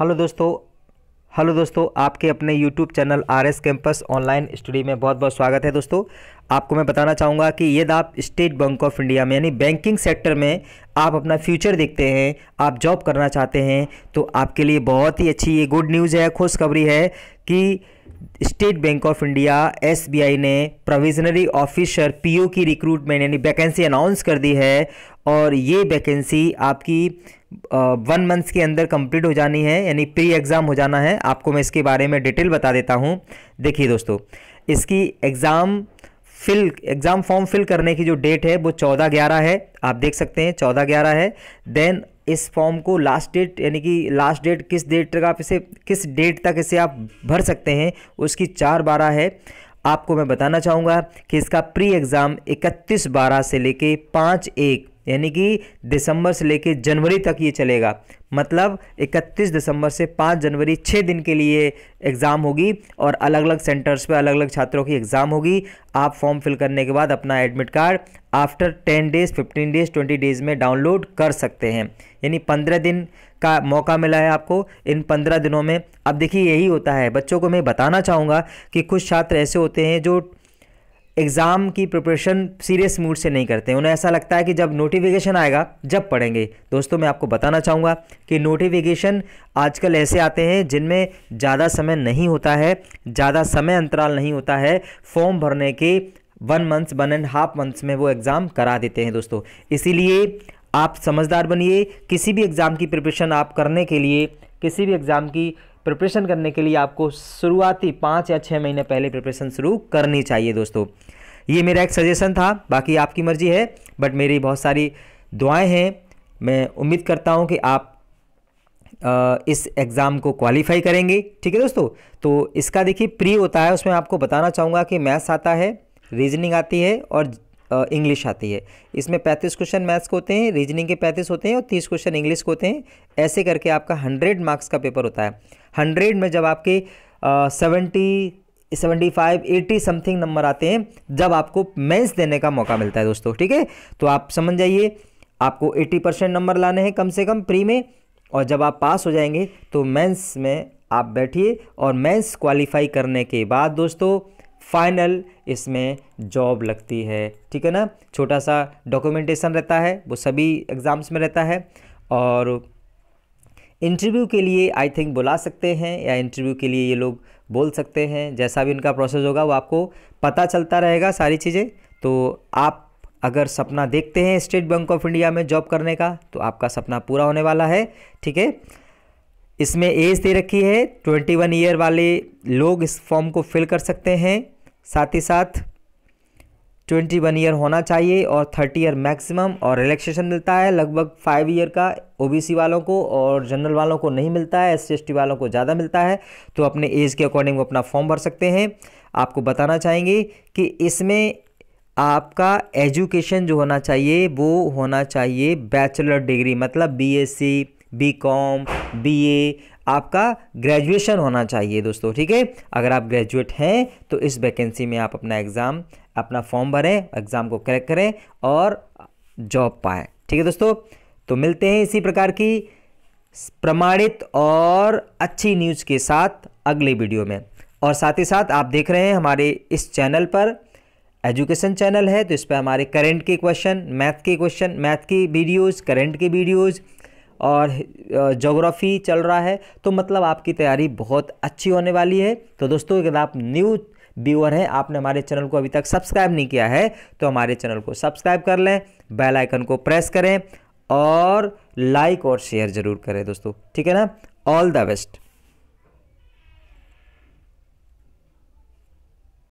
hello दोस्तों hello दोस्तों आपके अपने YouTube channel R S campus online study में बहुत बहुत स्वागत है दोस्तों आपको मैं बताना चाहूँगा कि यदि आप स्टेट बैंक ऑफ इंडिया में यानी बैंकिंग सेक्टर में आप अपना फ्यूचर देखते हैं आप जॉब करना चाहते हैं तो आपके लिए बहुत ही अच्छी ये गुड न्यूज़ है खुशखबरी है कि State Bank of India S ने प्रोविजनरी ऑफिसर पी की रिक्रूटमेंट यानी वैकेंसी अनाउंस कर दी है और ये वैकेंसी आपकी वन मंथ्स के अंदर कंप्लीट हो जानी है यानी प्री एग्ज़ाम हो जाना है आपको मैं इसके बारे में डिटेल बता देता हूँ देखिए दोस्तों इसकी exam fill exam form fill करने की जो डेट है वो चौदह ग्यारह है आप देख सकते हैं चौदह ग्यारह है देन इस फॉर्म को लास्ट डेट यानी कि लास्ट डेट किस डेट तक आप इसे किस डेट तक इसे आप भर सकते हैं उसकी चार बारह है आपको मैं बताना चाहूँगा कि इसका प्री एग्ज़ाम इकतीस बारह से लेके पाँच एक यानी कि दिसंबर से लेकर जनवरी तक ये चलेगा मतलब 31 दिसंबर से 5 जनवरी 6 दिन के लिए एग्ज़ाम होगी और अलग अलग सेंटर्स पे अलग अलग छात्रों की एग्ज़ाम होगी आप फॉर्म फिल करने के बाद अपना admit card after 10 days 15 days 20 days में डाउनलोड कर सकते हैं यानी 15 दिन का मौका मिला है आपको इन 15 दिनों में अब देखिए यही होता है बच्चों को मैं बताना चाहूँगा कि कुछ छात्र ऐसे होते हैं जो एग्ज़ाम की प्रिपरेशन सीरियस मूड से नहीं करते उन्हें ऐसा लगता है कि जब नोटिफिकेशन आएगा जब पढ़ेंगे दोस्तों मैं आपको बताना चाहूँगा कि नोटिफिकेशन आजकल ऐसे आते हैं जिनमें ज़्यादा समय नहीं होता है ज़्यादा समय अंतराल नहीं होता है फॉर्म भरने के one months one and half months में वो एग्ज़ाम करा देते हैं दोस्तों इसीलिए आप समझदार बनिए किसी भी एग्ज़ाम की प्रिपरेशन आप करने के लिए किसी भी एग्ज़ाम की प्रिपरेशन करने के लिए आपको शुरुआती पाँच या छः महीने पहले प्रिपरेशन शुरू करनी चाहिए दोस्तों ये मेरा एक सजेशन था बाकी आपकी मर्ज़ी है बट मेरी बहुत सारी दुआएं हैं मैं उम्मीद करता हूँ कि आप इस एग्ज़ाम को क्वालिफाई करेंगे ठीक है दोस्तों तो इसका देखिए प्री होता है उसमें आपको बताना चाहूँगा कि मैथ्स आता है रीजनिंग आती है और इंग्लिश आती है इसमें पैंतीस क्वेश्चन मैथ्स के होते हैं रीजनिंग के पैंतीस होते हैं और तीस क्वेश्चन इंग्लिश के होते हैं ऐसे करके आपका हंड्रेड मार्क्स का पेपर होता है हंड्रेड में जब आपके seventy seventy five eighty something number आते हैं जब आपको मेंस देने का मौका मिलता है दोस्तों ठीक है तो आप समझ जाइए आपको एट्टी परसेंट नंबर लाने हैं कम से कम प्री में और जब आप पास हो जाएंगे तो मेंस में आप बैठिए और मेंस क्वालिफाई करने के बाद दोस्तों फाइनल इसमें जॉब लगती है ठीक है ना छोटा सा डॉक्यूमेंटेशन रहता है वो सभी एग्ज़ाम्स में रहता है और इंटरव्यू के लिए आई थिंक बुला सकते हैं या इंटरव्यू के लिए ये लोग बोल सकते हैं जैसा भी उनका प्रोसेस होगा वो आपको पता चलता रहेगा सारी चीज़ें तो आप अगर सपना देखते हैं स्टेट बैंक ऑफ इंडिया में जॉब करने का तो आपका सपना पूरा होने वाला है ठीक है इसमें एज दे रखी है 21 ईयर वाले लोग इस फॉर्म को फिल कर सकते हैं साथ ही साथ ट्वेंटी वन ईयर होना चाहिए और थर्टी ईयर मैक्सिमम और रिलैक्सेशन मिलता है लगभग फाइव ईयर का ओबीसी वालों को और जनरल वालों को नहीं मिलता है एस सी वालों को ज़्यादा मिलता है तो अपने एज के अकॉर्डिंग वो अपना फॉर्म भर सकते हैं आपको बताना चाहेंगे कि इसमें आपका एजुकेशन जो होना चाहिए वो होना चाहिए बैचलर डिग्री मतलब B B com B A आपका ग्रेजुएशन होना चाहिए दोस्तों ठीक है अगर आप ग्रेजुएट हैं तो इस वैकेंसी में आप अपना एग्ज़ाम अपना फॉर्म भरें एग्ज़ाम को क्रैक करें और जॉब पाएँ ठीक है दोस्तों तो मिलते हैं इसी प्रकार की प्रमाणित और अच्छी न्यूज़ के साथ अगले वीडियो में और साथ ही साथ आप देख रहे हैं हमारे इस चैनल पर एजुकेशन चैनल है तो इस पर हमारे करंट के क्वेश्चन मैथ के क्वेश्चन मैथ की वीडियोज़ करंट के वीडियोज़ और जोग्राफ़ी चल रहा है तो मतलब आपकी तैयारी बहुत अच्छी होने वाली है तो दोस्तों अगर आप न्यू व्यूअर हैं आपने हमारे चैनल को अभी तक सब्सक्राइब नहीं किया है तो हमारे चैनल को सब्सक्राइब कर लें बेल आइकन को प्रेस करें और लाइक और शेयर ज़रूर करें दोस्तों ठीक है ना ऑल द बेस्ट